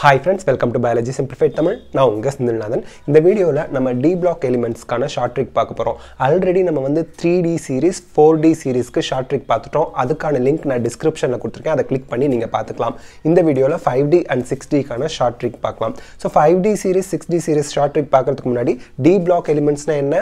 hi friends welcome to biology simplified Tamil நான் உங்கள் சிந்தில்நாதன் இந்த வீடியோவில் நம்ம டி பிளாக் எலிமெண்ட்ஸ்க்கான ஷார்ட் ட்ரிக் பார்க்க போகிறோம் ஆல்ரெடி நம்ம வந்து three D series four D சீரிஸ்க்கு ஷார்ட் ட்ரிக் பார்த்துட்டோம் அதுக்கான லிங்க் நான் டிஸ்கிரிப்ஷனில் கொடுத்துருக்கேன் அதை கிளிக் பண்ணி நீங்கள் பார்த்துக்கலாம் இந்த வீடியோவில் ஃபைவ் டி அண்ட் சிக்ஸ் டிக்கான ஷார்ட் ட்ரிக் பார்க்கலாம் so five D series six D series short trick பார்க்குறதுக்கு முன்னாடி டி பிளாக் எலிமெண்ட்ஸ்னால் என்ன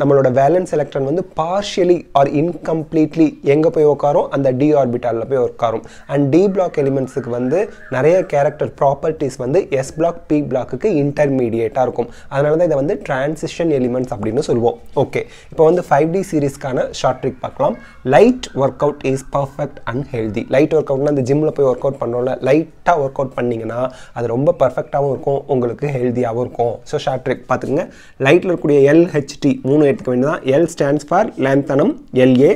நம்மளோட வேலன்ஸ் எலக்ட்ரான் வந்து பார்ஷியலி ஆர் இன்கம்ப்ளீட்லி எங்கே போய் உட்காரும் அந்த டி ஆர்பிட்டாலில் போய் உட்காரும் அண்ட் டி பிளாக் எலிமெண்ட்ஸுக்கு வந்து நிறைய கேரக்டர் ப்ராப்பர்ட்டிஸ் வந்து எஸ் பிளாக் பி பிளாக்குக்கு இன்டர்மீடியேட்டாக இருக்கும் அதனால தான் இதை வந்து டிரான்சிஷன் எலிமெண்ட்ஸ் அப்படின்னு சொல்லுவோம் ஓகே இப்போ வந்து ஃபைவ் டி சீரீஸ்க்கான ஷார்ட் ட்ரிக் பார்க்கலாம் light workout is perfect and healthy light work அவுட்னா அந்த ஜிம்மில் போய் ஒர்க் அவுட் பண்ணுறோம்ல லைட்டாக ஒர்க் அவுட் பண்ணிங்கன்னா அது ரொம்ப பர்ஃபெக்டாகவும் இருக்கும் உங்களுக்கு ஹெல்தியாகவும் இருக்கும் ஸோ ஷார்ட் ட்ரிக் பார்த்துக்கங்க லைட்டில் இருக்கக்கூடிய எல்ஹெச்டி மூணு மூணு எடுத்துக்க வேண்டியதான் L stands for lanthanum LA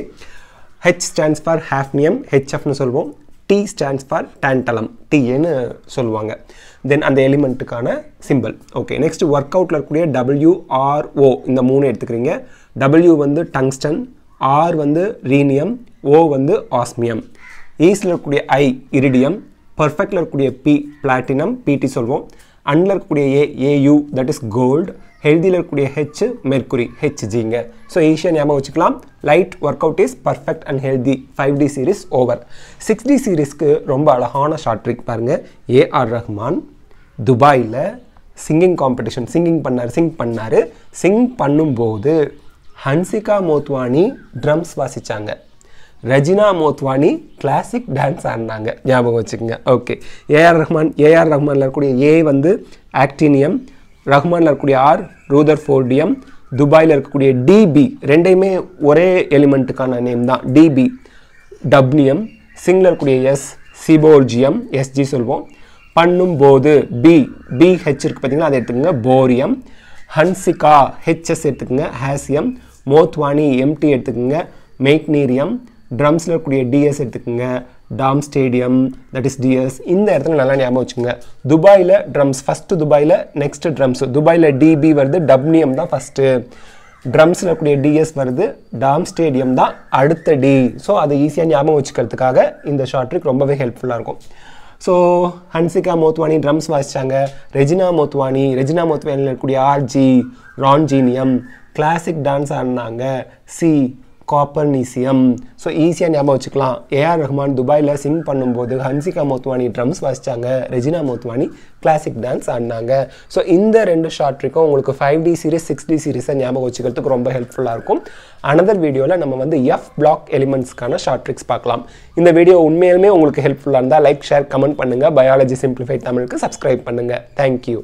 H stands for hafnium ஹெச்எஃப்னு சொல்வோம் டி ஸ்டாண்ட்ஸ் ஃபார் டேண்டலம் டிஏன்னு சொல்லுவாங்க தென் அந்த எலிமெண்ட்டுக்கான சிம்பிள் ஓகே நெக்ஸ்ட் ஒர்க் அவுட்டில் இருக்கக்கூடிய டபிள்யூஆர்ஓ இந்த மூணு எடுத்துக்கிறீங்க டபிள்யூ வந்து டங்ஸ்டன் ஆர் வந்து ரீனியம் ஓ வந்து ஆஸ்மியம் ஈஸ்டில் இருக்கக்கூடிய ஐ இரிடியம் பர்ஃபெக்டில் இருக்கக்கூடிய பி பிளாட்டினம் பிடி சொல்வோம் அண்டில் இருக்கக்கூடிய A AU that is gold ஹெல்தியில் இருக்கக்கூடிய ஹெச் மெர்க்குரி ஹெச்ஜிங்க ஸோ ஈஸியாக ஞாபகம் வச்சுக்கலாம் light workout is perfect and healthy five D series over six D சீரிஸ்க்கு ரொம்ப அழகான ஷார்ட் ட்ரிக் பாருங்கள் ஏஆர் ரஹ்மான் துபாயில் சிங்கிங் காம்படிஷன் சிங்கிங் பண்ணார் சிங் பண்ணார் சிங் பண்ணும்போது ஹன்சிகா மோத்வானி ட்ரம்ஸ் வாசித்தாங்க ரஜினா மோத்வானி கிளாசிக் டான்ஸ் ஆடினாங்க ஞாபகம் வச்சுக்கோங்க ஓகே ஏஆர் ரஹ்மான் ஏஆர் ரஹ்மானில் இருக்கக்கூடிய ஏ வந்து ஆக்டினியம் ரஹ்மானில் இருக்கக்கூடிய ஆர் ரூதர் ஃபோர்டியம் துபாயில் இருக்கக்கூடிய டிபி ரெண்டையுமே ஒரே எலிமெண்ட்டுக்கான நேம் தான் டிபி டப்னியம் சிங்கில் இருக்கக்கூடிய எஸ் சிபோர்ஜியம் எஸ்ஜி சொல்வோம் பண்ணும்போது பி பிஹெச் இருக்குது பார்த்தீங்கன்னா அதை எடுத்துக்கோங்க போரியம் ஹன்சிகா ஹெச்எஸ் எடுத்துக்கோங்க ஹேசியம் மோத்வானி எம்டி எடுத்துக்கோங்க மெய்க்னீரியம் ட்ரம்ஸில் இருக்கக்கூடிய டிஎஸ் எடுத்துக்கோங்க darmstadtium that is DS இந்த இடத்துல நல்லா ஞாபகம் வச்சுங்க துபாயில் ட்ரம்ஸ் ஃபஸ்ட்டு துபாயில் நெக்ஸ்ட்டு ட்ரம்ஸ் துபாயில் டிபி வருது டப்னியம் தான் ஃபஸ்ட்டு ட்ரம்ஸில் இருக்கக்கூடிய டிஎஸ் வருது டாம் ஸ்டேடியம் தான் அடுத்த டி ஸோ அதை ஈஸியாக ஞாபகம் வச்சுக்கிறதுக்காக இந்த ஷார்ட் ட்ரிக் ரொம்பவே ஹெல்ப்ஃபுல்லாக இருக்கும் ஸோ ஹன்சிகா மோத்வானி ட்ரம்ஸ் வாசித்தாங்க ரெஜினா மோத்வானி ரெஜினா மோத்வானியில் இருக்கக்கூடிய ஆர்ஜி ரான்ஜீனியம் கிளாசிக் டான்ஸ் ஆடினாங்க சி காப்பர்னீசியம் ஸோ ஈஸியாக ஞாபகம் வச்சுக்கலாம் ஏஆர் ரஹ்மான் துபாயில் சிங் பண்ணும்போது ஹன்சிகா மோத்வானி ட்ரம்ஸ் வாசித்தாங்க ரெஜினா மோத்வானி கிளாசிக் டான்ஸ் ஆடினாங்க ஸோ இந்த ரெண்டு ஷார்ட் ட்ரிக்கும் உங்களுக்கு five D series six D சீரிஸை ஞாபகம் வச்சுக்கிறதுக்கு ரொம்ப ஹெல்ப்ஃபுல்லாக இருக்கும் அனதர் வீடியோவில் நம்ம வந்து எஃப் பிளாக் எலிமெண்ட்ஸ்க்கான ஷார்ட் ட்ரிக்ஸ் பார்க்கலாம் இந்த வீடியோ உண்மையிலுமே உங்களுக்கு ஹெல்ப்ஃபுல்லாக இருந்தால் லைக் ஷேர் கமெண்ட் பண்ணுங்கள் பயாலஜி சிம்பிளிஃபை தமிழுக்கு சப்ஸ்கிரைப் பண்ணுங்கள் தேங்க்யூ